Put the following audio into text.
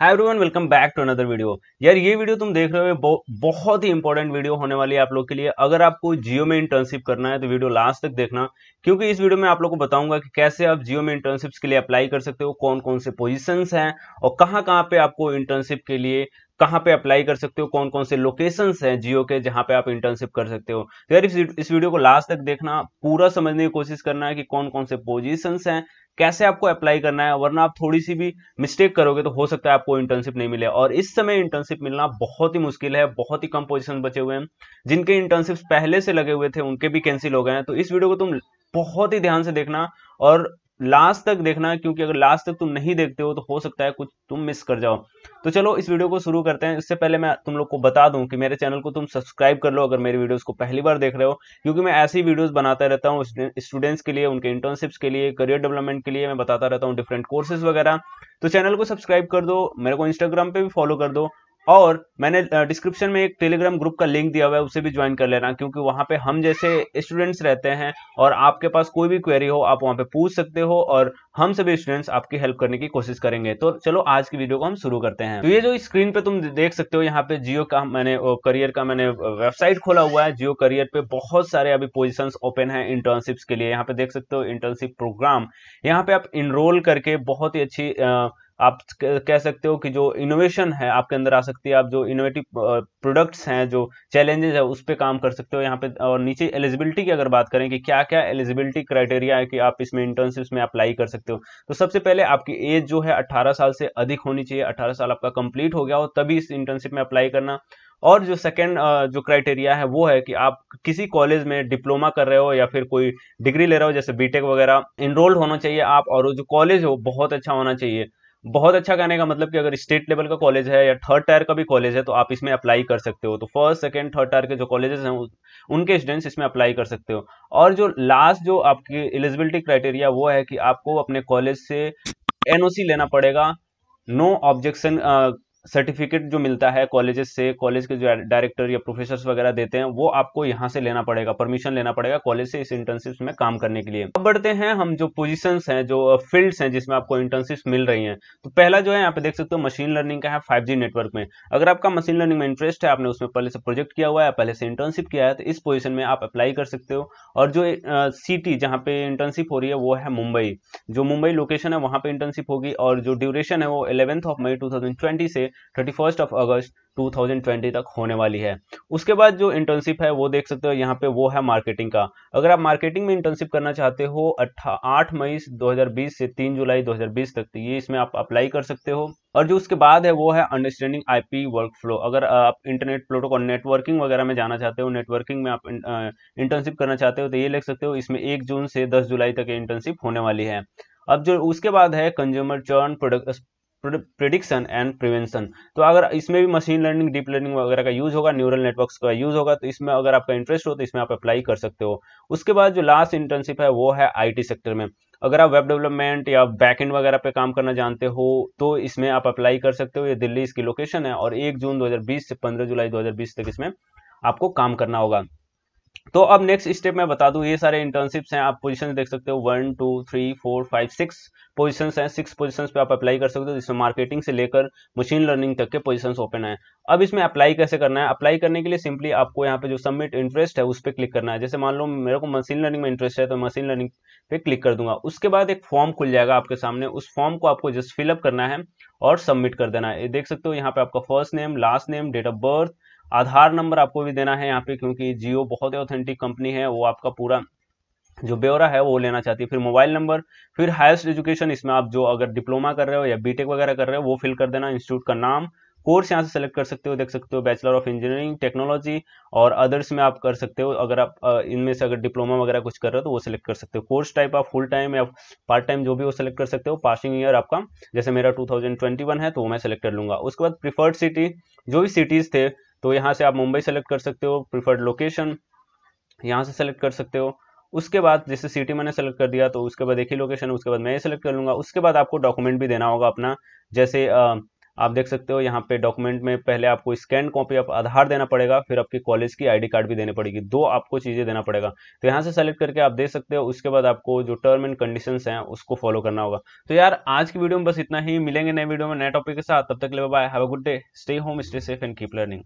hi everyone welcome back to another video यार ये video तुम देख रहे हो बहुत ही इंपॉर्टेंट वीडियो होने वाली है आप लोग के लिए अगर आपको जियो में इंटर्नशिप करना है तो वीडियो लास्ट तक देखना क्योंकि इस वीडियो में आप लोगों को बताऊंगा कि कैसे आप जियो में इंटर्नशिप्स के लिए अप्लाई कर सकते हो कौन कौन से पोजिशन हैं और कहाँ कहाँ पे आपको इंटर्नशिप के लिए कहाँ पे अप्लाई कर सकते हो कौन कौन से लोकेशन हैं जियो के जहाँ पे आप इंटर्नशिप कर सकते हो तो यार इस वीडियो को लास्ट तक देखना पूरा समझने की कोशिश करना है कि कौन कौन से पोजिशन हैं कैसे आपको अप्लाई करना है वरना आप थोड़ी सी भी मिस्टेक करोगे तो हो सकता है आपको इंटर्नशिप नहीं मिले और इस समय इंटर्नशिप मिलना बहुत ही मुश्किल है बहुत ही कम पोजीशन बचे हुए हैं जिनके इंटर्नशिप पहले से लगे हुए थे उनके भी कैंसिल हो गए हैं तो इस वीडियो को तुम बहुत ही ध्यान से देखना और लास्ट तक देखना क्योंकि अगर लास्ट तक तुम नहीं देखते हो तो हो सकता है कुछ तुम मिस कर जाओ तो चलो इस वीडियो को शुरू करते हैं इससे पहले मैं तुम लोग को बता दूं कि मेरे चैनल को तुम सब्सक्राइब कर लो अगर मेरी वीडियोस को पहली बार देख रहे हो क्योंकि मैं ऐसी वीडियोस बनाता रहता हूँ स्टूडेंट्स के लिए उनके इंटर्नशिप्स के लिए करियर डेवलपमेंट के लिए मैं बताता रहता हूँ डिफरेंट कोर्सेज वगैरह तो चैनल को सब्सक्राइब कर दो मेरे को इंस्टाग्राम पर भी फॉलो कर दो और मैंने डिस्क्रिप्शन में एक टेलीग्राम ग्रुप का लिंक दिया हुआ है उसे भी ज्वाइन कर लेना क्योंकि वहाँ पे हम जैसे स्टूडेंट्स रहते हैं और आपके पास कोई भी क्वेरी हो आप वहाँ पे पूछ सकते हो और हम सभी स्टूडेंट्स आपकी हेल्प करने की कोशिश करेंगे तो चलो आज की वीडियो को हम शुरू करते हैं तो ये जो स्क्रीन पे तुम देख सकते हो यहाँ पे जियो का मैंने करियर का मैंने वेबसाइट खोला हुआ है जियो करियर पे बहुत सारे अभी पोजिशन ओपन है इंटर्नशिप्स के लिए यहाँ पे देख सकते हो इंटर्नशिप प्रोग्राम यहाँ पे आप इनरोल करके बहुत ही अच्छी आप कह सकते हो कि जो इनोवेशन है आपके अंदर आ सकती है आप जो इनोवेटिव प्रोडक्ट्स हैं जो चैलेंजेस है उस पर काम कर सकते हो यहाँ पे और नीचे एलिजिबिलिटी की अगर बात करें कि क्या क्या एलिजिबिलिटी क्राइटेरिया है कि आप इसमें इंटर्नशिप्स में अप्लाई कर सकते हो तो सबसे पहले आपकी एज जो है अट्ठारह साल से अधिक होनी चाहिए अट्ठारह साल आपका कंप्लीट हो गया हो तभी इस इंटर्नशिप में अप्लाई करना और जो सेकेंड जो क्राइटेरिया है वो है कि आप किसी कॉलेज में डिप्लोमा कर रहे हो या फिर कोई डिग्री ले रहे हो जैसे बीटेक वगैरह इनरोल्ड होना चाहिए आप और जो कॉलेज हो बहुत अच्छा होना चाहिए बहुत अच्छा कहने का मतलब कि अगर स्टेट लेवल का कॉलेज है या थर्ड टायर का भी कॉलेज है तो आप इसमें अप्लाई कर सकते हो तो फर्स्ट सेकेंड थर्ड टायर के जो कॉलेजेस हैं उनके स्टूडेंट्स इसमें अप्लाई कर सकते हो और जो लास्ट जो आपकी एलिजिबिलिटी क्राइटेरिया वो है कि आपको अपने कॉलेज से एनओसी लेना पड़ेगा नो ऑब्जेक्शन सर्टिफिकेट जो मिलता है कॉलेजेस से कॉलेज के जो डायरेक्टर या प्रोफेसर वगैरह देते हैं वो आपको यहाँ से लेना पड़ेगा परमिशन लेना पड़ेगा कॉलेज से इस इंटर्नशिप में काम करने के लिए अब बढ़ते हैं हम जो पोजिशन हैं जो फील्ड्स हैं जिसमें आपको इंटर्नशिप मिल रही हैं तो पहला जो है यहाँ पे देख सकते हो मशीन लर्निंग का है फाइव नेटवर्क में अगर आपका मशीन लर्निंग में इंटरेस्ट है आपने उसमें पहले से प्रोजेक्ट किया हुआ है पहले से इंटर्नशिप किया है तो इस पोजिशन में आप अप्लाई कर सकते हो और जो सिटी जहाँ पे इंटर्नशिप हो रही है वो है मुंबई जो मुंबई लोकेशन है वहाँ पे इंटर्नशिप होगी और जो ड्यूरेशन है वो इलेवेंथ ऑफ मई टू से 31st फर्स्ट ऑफ अगस्त 2020 तक होने वाली है उसके बाद जो इंटर्नशिप है वो देख सकते हो यहाँ पे वो है मार्केटिंग का अगर आप मार्केटिंग में इंटर्नशिप करना चाहते हो आठ मई 2020 से 3 जुलाई 2020 तक तो ये इसमें आप अप्लाई कर सकते हो और जो उसके बाद है वो है अंडरस्टैंडिंग आईपी वर्कफ्लो अगर आप इंटरनेट प्रोटोकॉल नेटवर्किंग वगैरह में जाना चाहते हो नेटवर्किंग में आप इंटर्नशिप करना चाहते हो तो ये लिख सकते हो इसमें एक जून से दस जुलाई तक इंटर्नशिप होने वाली है अब जो उसके बाद है consumer churn prediction and prevention तो अगर इसमें भी मशीन लर्निंग डीप लर्निंग वगैरह का यूज होगा न्यूरल नेटवर्क्स का यूज होगा तो इसमें अगर आपका इंटरेस्ट हो तो इसमें आप अप्लाई कर सकते हो उसके बाद जो लास्ट इंटर्नशिप है वो है आईटी सेक्टर में अगर आप वेब डेवलपमेंट या बैक एंड वगैरह पे काम करना जानते हो तो इसमें आप अप्लाई कर सकते हो ये दिल्ली इसकी लोकेशन है और एक जून 2020 से 15 जुलाई 2020 तक इसमें आपको काम करना होगा तो अब नेक्स्ट स्टेप मैं बता दूं ये सारे इंटर्नशिप्स हैं आप पोजीशंस देख सकते हो one two three four five six positions हैं सिक्स पोजीशंस पे आप अप्लाई कर सकते हो जिसमें मार्केटिंग से लेकर मशीन लर्निंग तक के पोजीशंस ओपन है अब इसमें अप्लाई कैसे करना है अप्लाई करने के लिए सिंपली आपको यहाँ पे जो सबमिट इंटरेस्ट है उस पर क्लिक करना है जैसे मान लो मेरे को मशीन लर्निंग में इंटरेस्ट है तो मशीन लर्निंग पे क्लिक कर दूंगा उसके बाद एक फॉर्म खुल जाएगा आपके सामने उस फॉर्म को आपको जस्ट फिलअप करना है और सबमिट कर देना है देख सकते हो यहाँ पे आपका first name last name date of birth Aadhaar number आपको भी देना है यहाँ पे क्योंकि जियो बहुत ही ऑथेंटिक कंपनी है वो आपका पूरा जो ब्यौरा है वो लेना चाहती है फिर मोबाइल नंबर फिर हाईएस्ट एजुकेशन इसमें आप जो अगर डिप्लोमा कर रहे हो या बीटेक वगैरह कर रहे हो वो फिल कर देना इंस्टीट्यूट का नाम कोर्स यहाँ से सेलेक्ट कर सकते हो देख सकते हो बैचलर ऑफ इंजीनियरिंग टेक्नोलॉजी और अदर्स में आप कर सकते हो अगर आप इनमें से अगर डिप्लोमा वगैरह कुछ कर रहे हो तो वो सिलेक्ट कर सकते हो कोर्स टाइप आप फुल टाइम या पार्ट टाइम जो भी वो सिलेक्ट कर सकते हो पासिंग ईयर आपका जैसे मेरा वन है तो मैं सिलेक्ट कर लूंगा उसके बाद प्रिफर्ड सिटी जो भी सिटीज़ थे तो यहाँ से आप मुंबई सेलेक्ट कर सकते हो प्रिफर्ड लोकेशन यहाँ से सेलेक्ट कर सकते हो उसके बाद जैसे सिटी मैंने सेलेक्ट कर दिया तो उसके बाद एक ही लोकेशन उसके बाद मैं ये सेलेक्ट कर लूँगा उसके बाद आपको डॉक्यूमेंट भी देना होगा अपना जैसे आप देख सकते हो यहाँ पे डॉक्यूमेंट में पहले आपको स्कैन कॉपी आप आधार देना पड़ेगा फिर आपके कॉलेज की आईडी कार्ड भी देनी पड़ेगी दो आपको चीज़ें देना पड़ेगा तो यहाँ से सेलेक्ट करके आप दे सकते हो उसके बाद आपको जो टर्म एंड कंडीशन हैं उसको फॉलो करना होगा तो यार आज की वीडियो में बस इतना ही मिलेंगे नए वीडियो में नए टॉपिक के साथ तब तक ले bye have a good day stay home stay safe and keep learning